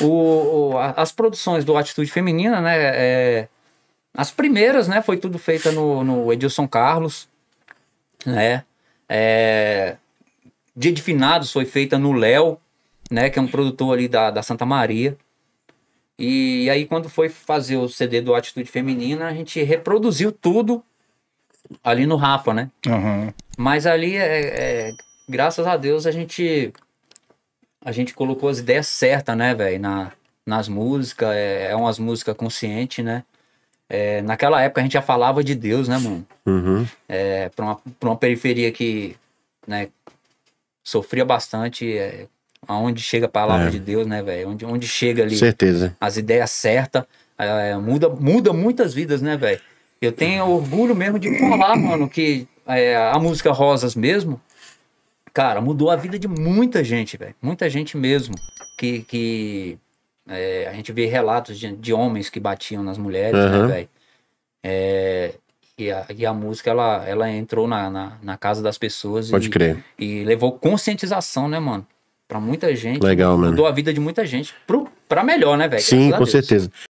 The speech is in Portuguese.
O, o, as produções do Atitude Feminina, né? É, as primeiras, né? Foi tudo feita no, no Edilson Carlos, né? É, Dia de Finados foi feita no Léo, né? Que é um produtor ali da, da Santa Maria. E, e aí, quando foi fazer o CD do Atitude Feminina, a gente reproduziu tudo ali no Rafa, né? Uhum. Mas ali, é, é, graças a Deus, a gente a gente colocou as ideias certas, né, velho, na, nas músicas, é, é umas músicas conscientes, né? É, naquela época a gente já falava de Deus, né, mano? Uhum. É, pra, uma, pra uma periferia que né, sofria bastante, é, aonde chega a palavra é. de Deus, né, velho? Onde, onde chega ali Certeza. as ideias certas, é, muda, muda muitas vidas, né, velho? Eu tenho orgulho mesmo de falar, mano, que é, a música Rosas mesmo, cara, mudou a vida de muita gente, velho. Muita gente mesmo. Que, que é, a gente vê relatos de, de, homens que batiam nas mulheres, uhum. né, velho? É, e, a, e a música, ela, ela entrou na, na, na casa das pessoas. Pode e, crer. E levou conscientização, né, mano? Pra muita gente. Legal, mano. Mudou a vida de muita gente. Pro, pra melhor, né, velho? Sim, com certeza.